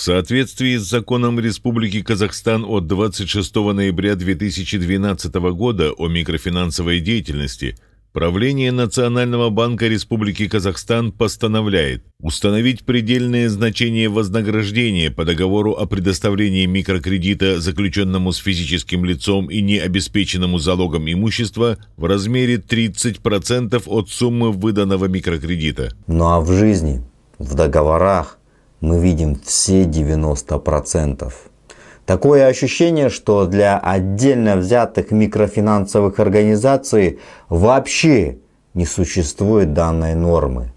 В соответствии с законом Республики Казахстан от 26 ноября 2012 года о микрофинансовой деятельности, правление Национального банка Республики Казахстан постановляет установить предельное значение вознаграждения по договору о предоставлении микрокредита заключенному с физическим лицом и необеспеченному залогом имущества в размере 30% от суммы выданного микрокредита. Ну а в жизни, в договорах, мы видим все 90%. Такое ощущение, что для отдельно взятых микрофинансовых организаций вообще не существует данной нормы.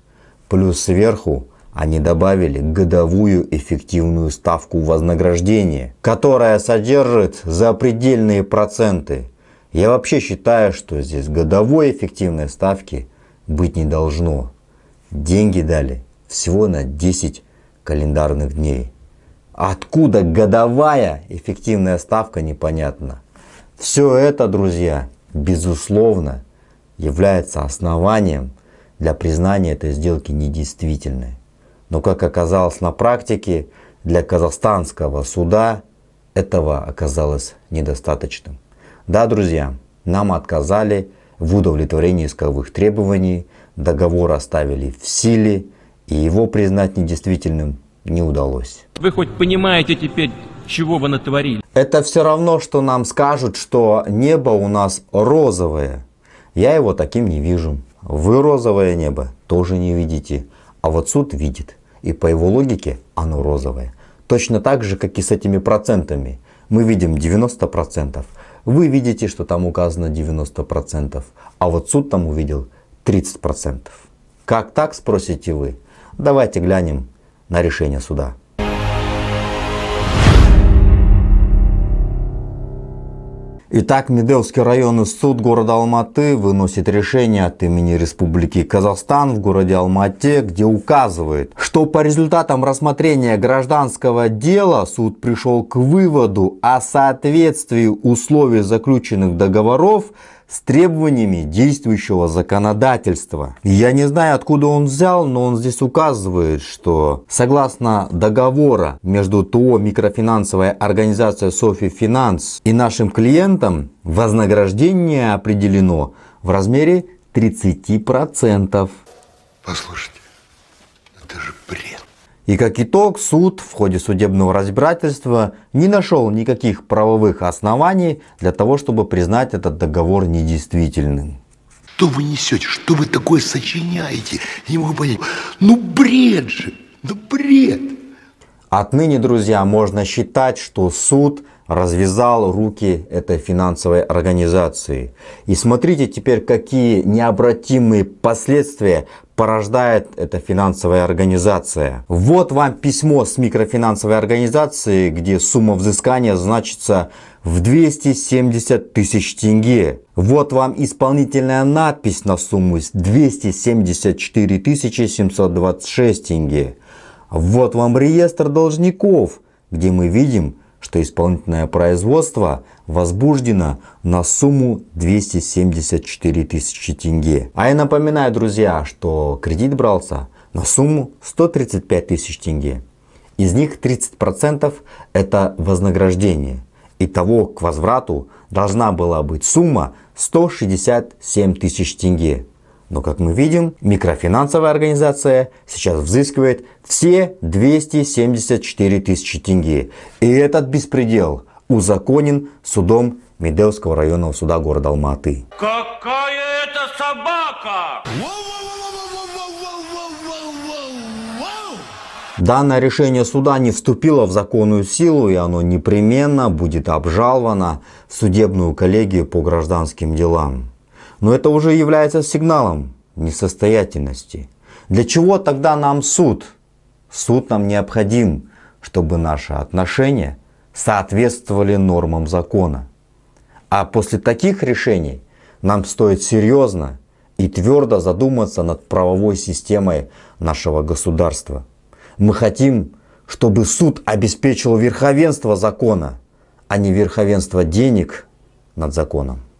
Плюс сверху они добавили годовую эффективную ставку вознаграждения, которая содержит запредельные проценты. Я вообще считаю, что здесь годовой эффективной ставки быть не должно. Деньги дали всего на 10 календарных дней. А откуда годовая эффективная ставка, непонятно. Все это, друзья, безусловно, является основанием для признания этой сделки недействительной. Но, как оказалось на практике, для казахстанского суда этого оказалось недостаточным. Да, друзья, нам отказали в удовлетворении исковых требований, договор оставили в силе, и его признать недействительным не удалось. Вы хоть понимаете теперь, чего вы натворили? Это все равно, что нам скажут, что небо у нас розовое. Я его таким не вижу. Вы розовое небо тоже не видите. А вот суд видит. И по его логике оно розовое. Точно так же, как и с этими процентами. Мы видим 90%. Вы видите, что там указано 90%. А вот суд там увидел 30%. Как так, спросите вы? Давайте глянем на решение суда. Итак, Медеевский районный суд города Алматы выносит решение от имени Республики Казахстан в городе Алмате, где указывает, что по результатам рассмотрения гражданского дела суд пришел к выводу о соответствии условий заключенных договоров с требованиями действующего законодательства. Я не знаю, откуда он взял, но он здесь указывает, что согласно договора между ТО «Микрофинансовая организация Софи Финанс» и нашим клиентом вознаграждение определено в размере 30%. Послушайте, это же бред. И как итог, суд в ходе судебного разбирательства не нашел никаких правовых оснований для того, чтобы признать этот договор недействительным. Что вы несете? Что вы такое сочиняете? не могу понять. Ну бред же! Ну бред! Отныне, друзья, можно считать, что суд развязал руки этой финансовой организации. И смотрите теперь, какие необратимые последствия порождает эта финансовая организация. Вот вам письмо с микрофинансовой организации, где сумма взыскания значится в 270 тысяч тенге. Вот вам исполнительная надпись на сумму 274 тысячи 726 тенге. Вот вам реестр должников, где мы видим, что исполнительное производство возбуждено на сумму 274 тысячи тенге. А я напоминаю, друзья, что кредит брался на сумму 135 тысяч тенге. Из них 30% это вознаграждение. Итого к возврату должна была быть сумма 167 тысяч тенге. Но, как мы видим, микрофинансовая организация сейчас взыскивает все 274 тысячи тенге. И этот беспредел узаконен судом Медельского районного суда города Алматы. Какая это собака! Данное решение суда не вступило в законную силу и оно непременно будет обжаловано в судебную коллегию по гражданским делам. Но это уже является сигналом несостоятельности. Для чего тогда нам суд? Суд нам необходим, чтобы наши отношения соответствовали нормам закона. А после таких решений нам стоит серьезно и твердо задуматься над правовой системой нашего государства. Мы хотим, чтобы суд обеспечил верховенство закона, а не верховенство денег над законом.